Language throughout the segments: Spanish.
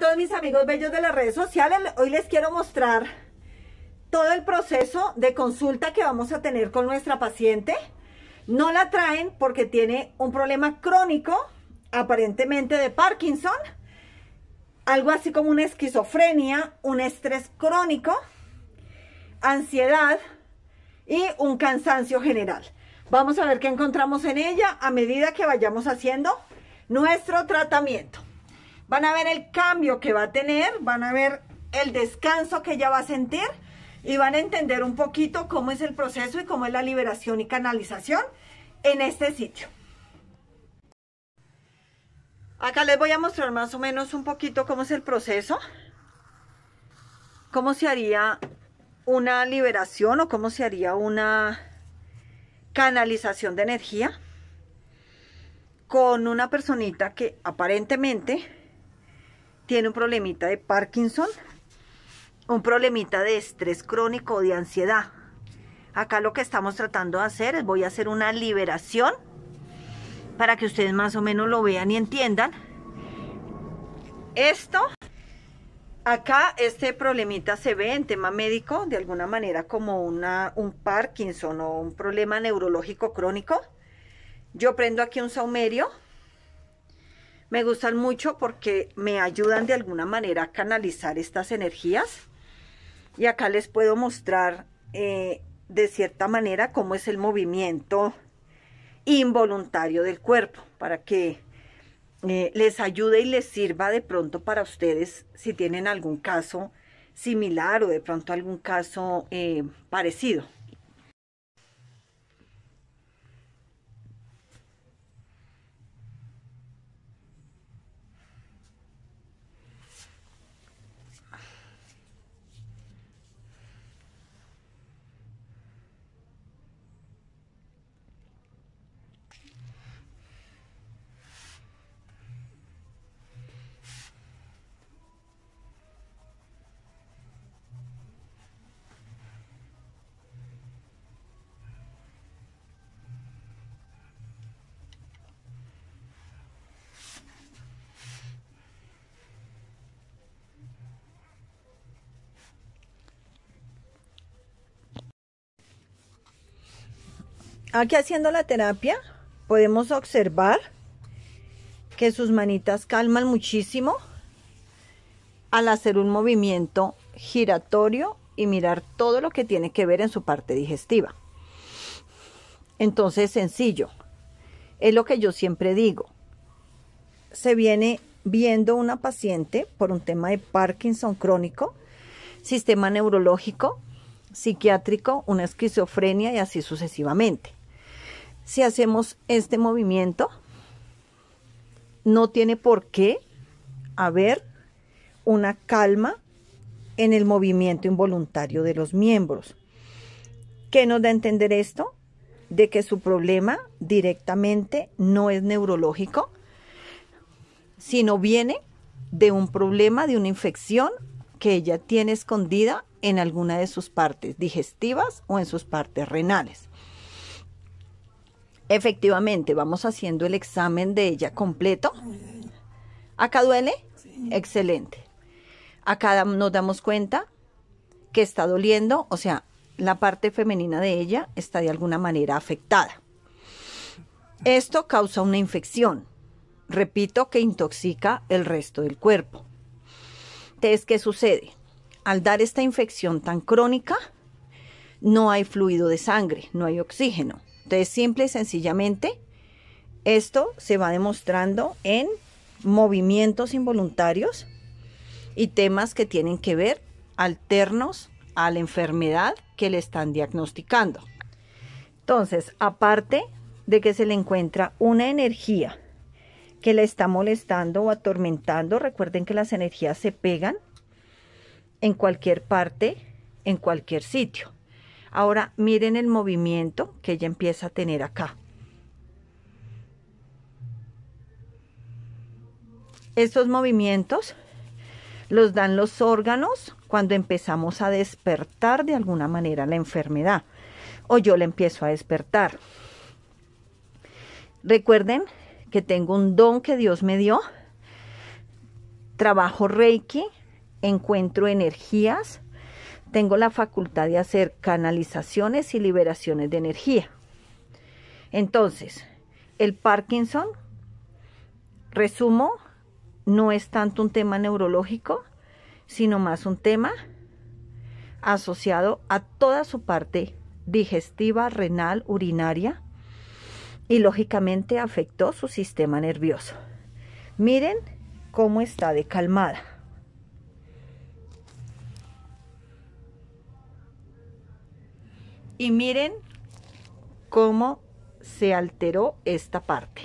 todos mis amigos bellos de las redes sociales. Hoy les quiero mostrar todo el proceso de consulta que vamos a tener con nuestra paciente. No la traen porque tiene un problema crónico, aparentemente de Parkinson, algo así como una esquizofrenia, un estrés crónico, ansiedad y un cansancio general. Vamos a ver qué encontramos en ella a medida que vayamos haciendo nuestro tratamiento van a ver el cambio que va a tener, van a ver el descanso que ella va a sentir y van a entender un poquito cómo es el proceso y cómo es la liberación y canalización en este sitio. Acá les voy a mostrar más o menos un poquito cómo es el proceso, cómo se haría una liberación o cómo se haría una canalización de energía con una personita que aparentemente tiene un problemita de Parkinson, un problemita de estrés crónico o de ansiedad. Acá lo que estamos tratando de hacer es voy a hacer una liberación para que ustedes más o menos lo vean y entiendan. Esto, acá este problemita se ve en tema médico de alguna manera como una, un Parkinson o un problema neurológico crónico. Yo prendo aquí un saumerio me gustan mucho porque me ayudan de alguna manera a canalizar estas energías. Y acá les puedo mostrar eh, de cierta manera cómo es el movimiento involuntario del cuerpo para que eh, les ayude y les sirva de pronto para ustedes si tienen algún caso similar o de pronto algún caso eh, parecido. Aquí haciendo la terapia podemos observar que sus manitas calman muchísimo al hacer un movimiento giratorio y mirar todo lo que tiene que ver en su parte digestiva. Entonces, sencillo. Es lo que yo siempre digo. Se viene viendo una paciente por un tema de Parkinson crónico, sistema neurológico, psiquiátrico, una esquizofrenia y así sucesivamente si hacemos este movimiento, no tiene por qué haber una calma en el movimiento involuntario de los miembros. ¿Qué nos da a entender esto? De que su problema directamente no es neurológico, sino viene de un problema, de una infección que ella tiene escondida en alguna de sus partes digestivas o en sus partes renales. Efectivamente, vamos haciendo el examen de ella completo. ¿Acá duele? Sí. Excelente. Acá nos damos cuenta que está doliendo, o sea, la parte femenina de ella está de alguna manera afectada. Esto causa una infección, repito, que intoxica el resto del cuerpo. Entonces, ¿qué sucede? Al dar esta infección tan crónica, no hay fluido de sangre, no hay oxígeno. Entonces, simple y sencillamente, esto se va demostrando en movimientos involuntarios y temas que tienen que ver alternos a la enfermedad que le están diagnosticando. Entonces, aparte de que se le encuentra una energía que le está molestando o atormentando, recuerden que las energías se pegan en cualquier parte, en cualquier sitio. Ahora miren el movimiento que ella empieza a tener acá. Estos movimientos los dan los órganos cuando empezamos a despertar de alguna manera la enfermedad o yo la empiezo a despertar. Recuerden que tengo un don que Dios me dio. Trabajo Reiki, encuentro energías, tengo la facultad de hacer canalizaciones y liberaciones de energía. Entonces, el Parkinson, resumo, no es tanto un tema neurológico, sino más un tema asociado a toda su parte digestiva, renal, urinaria y lógicamente afectó su sistema nervioso. Miren cómo está de calmada. Y miren cómo se alteró esta parte.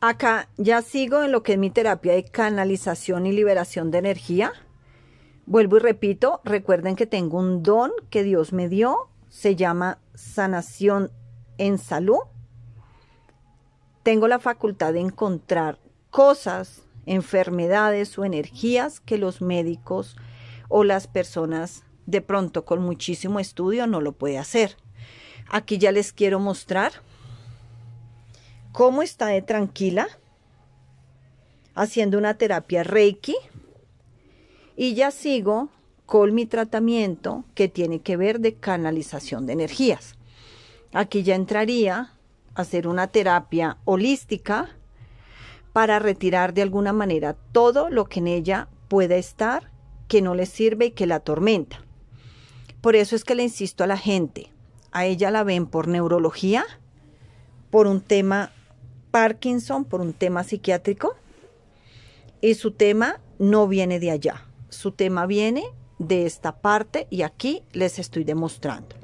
Acá ya sigo en lo que es mi terapia de canalización y liberación de energía. Vuelvo y repito, recuerden que tengo un don que Dios me dio, se llama sanación en salud. Tengo la facultad de encontrar cosas enfermedades o energías que los médicos o las personas de pronto con muchísimo estudio no lo puede hacer. Aquí ya les quiero mostrar cómo está de tranquila haciendo una terapia Reiki y ya sigo con mi tratamiento que tiene que ver de canalización de energías. Aquí ya entraría a hacer una terapia holística para retirar de alguna manera todo lo que en ella pueda estar que no le sirve y que la atormenta. Por eso es que le insisto a la gente, a ella la ven por neurología, por un tema Parkinson, por un tema psiquiátrico, y su tema no viene de allá, su tema viene de esta parte y aquí les estoy demostrando.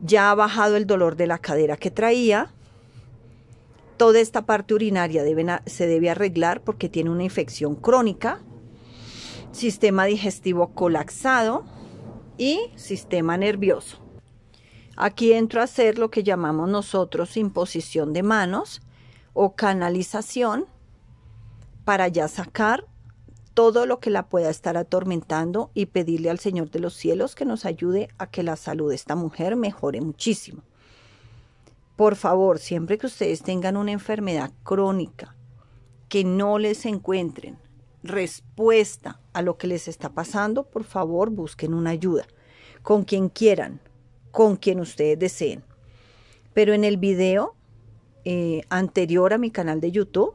Ya ha bajado el dolor de la cadera que traía, toda esta parte urinaria se debe arreglar porque tiene una infección crónica, sistema digestivo colapsado y sistema nervioso. Aquí entro a hacer lo que llamamos nosotros imposición de manos o canalización para ya sacar todo lo que la pueda estar atormentando y pedirle al Señor de los cielos que nos ayude a que la salud de esta mujer mejore muchísimo. Por favor, siempre que ustedes tengan una enfermedad crónica, que no les encuentren respuesta a lo que les está pasando, por favor busquen una ayuda, con quien quieran, con quien ustedes deseen. Pero en el video eh, anterior a mi canal de YouTube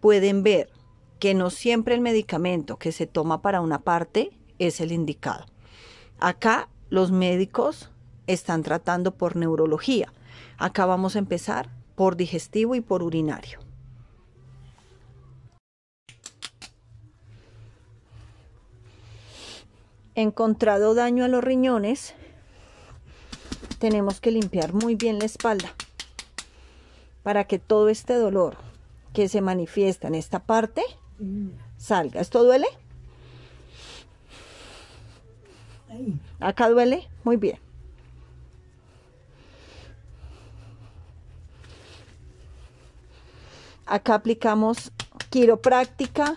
pueden ver que no siempre el medicamento que se toma para una parte es el indicado. Acá los médicos están tratando por neurología Acá vamos a empezar por digestivo y por urinario. Encontrado daño a los riñones, tenemos que limpiar muy bien la espalda para que todo este dolor que se manifiesta en esta parte salga. ¿Esto duele? Acá duele, muy bien. Acá aplicamos quiropráctica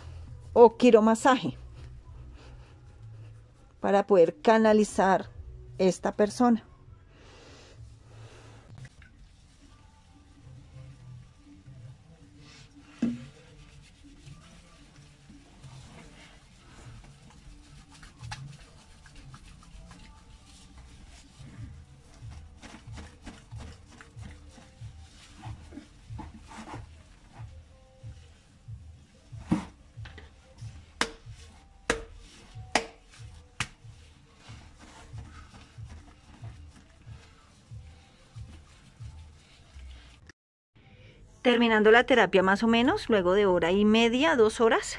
o quiromasaje para poder canalizar esta persona. Terminando la terapia más o menos, luego de hora y media, dos horas,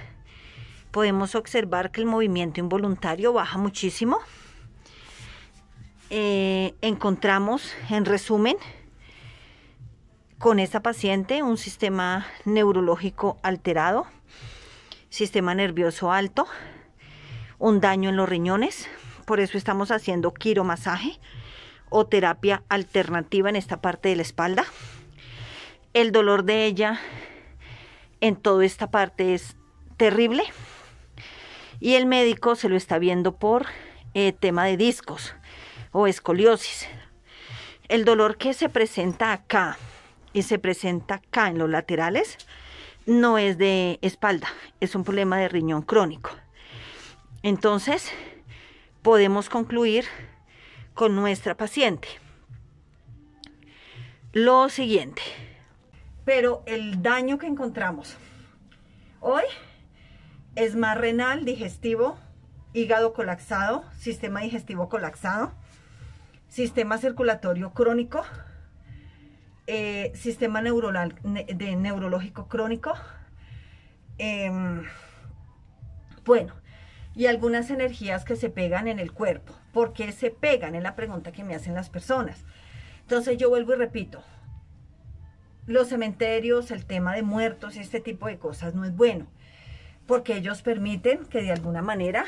podemos observar que el movimiento involuntario baja muchísimo. Eh, encontramos, en resumen, con esta paciente un sistema neurológico alterado, sistema nervioso alto, un daño en los riñones, por eso estamos haciendo quiromasaje o terapia alternativa en esta parte de la espalda. El dolor de ella en toda esta parte es terrible y el médico se lo está viendo por eh, tema de discos o escoliosis. El dolor que se presenta acá y se presenta acá en los laterales no es de espalda, es un problema de riñón crónico. Entonces, podemos concluir con nuestra paciente. Lo siguiente pero el daño que encontramos hoy es más renal, digestivo, hígado colapsado, sistema digestivo colapsado, sistema circulatorio crónico, eh, sistema neurológico crónico, em, bueno, y algunas energías que se pegan en el cuerpo. ¿Por qué se pegan? Es la pregunta que me hacen las personas. Entonces yo vuelvo y repito, los cementerios, el tema de muertos, este tipo de cosas no es bueno, porque ellos permiten que de alguna manera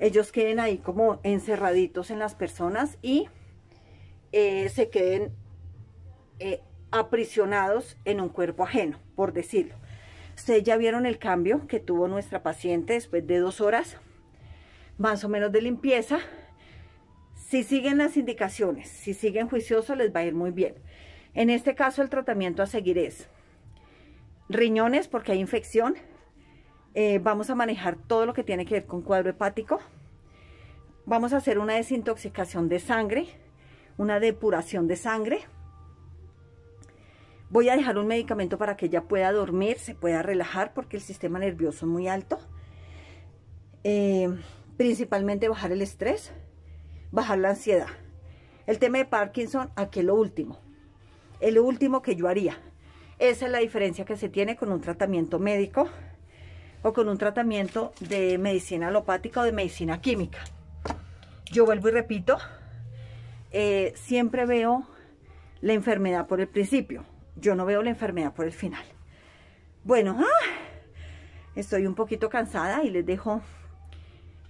ellos queden ahí como encerraditos en las personas y eh, se queden eh, aprisionados en un cuerpo ajeno, por decirlo. Ustedes ya vieron el cambio que tuvo nuestra paciente después de dos horas, más o menos de limpieza. Si siguen las indicaciones, si siguen juiciosos, les va a ir muy bien. En este caso el tratamiento a seguir es riñones porque hay infección. Eh, vamos a manejar todo lo que tiene que ver con cuadro hepático. Vamos a hacer una desintoxicación de sangre, una depuración de sangre. Voy a dejar un medicamento para que ella pueda dormir, se pueda relajar porque el sistema nervioso es muy alto. Eh, principalmente bajar el estrés, bajar la ansiedad. El tema de Parkinson, aquí es lo último. El último que yo haría. Esa es la diferencia que se tiene con un tratamiento médico o con un tratamiento de medicina alopática o de medicina química. Yo vuelvo y repito, eh, siempre veo la enfermedad por el principio. Yo no veo la enfermedad por el final. Bueno, ah, estoy un poquito cansada y les dejo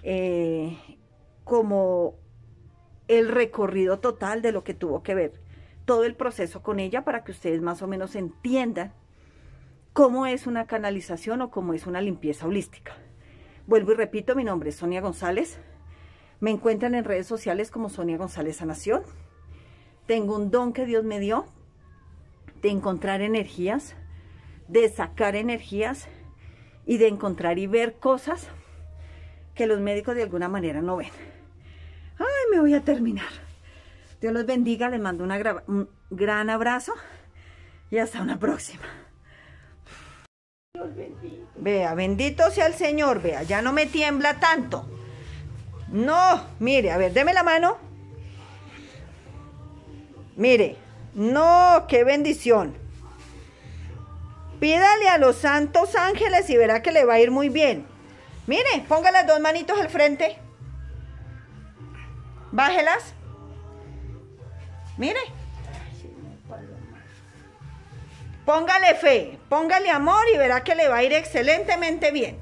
eh, como el recorrido total de lo que tuvo que ver todo el proceso con ella para que ustedes más o menos entiendan cómo es una canalización o cómo es una limpieza holística. Vuelvo y repito, mi nombre es Sonia González. Me encuentran en redes sociales como Sonia González Sanación. Tengo un don que Dios me dio de encontrar energías, de sacar energías y de encontrar y ver cosas que los médicos de alguna manera no ven. Ay, me voy a terminar. Dios los bendiga, les mando un gran abrazo y hasta una próxima. Dios bendito. Vea, bendito sea el Señor, vea, ya no me tiembla tanto. No, mire, a ver, deme la mano. Mire, no, qué bendición. Pídale a los santos ángeles y verá que le va a ir muy bien. Mire, ponga las dos manitos al frente. Bájelas. Mire. Póngale fe, póngale amor y verá que le va a ir excelentemente bien.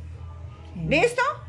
¿Listo?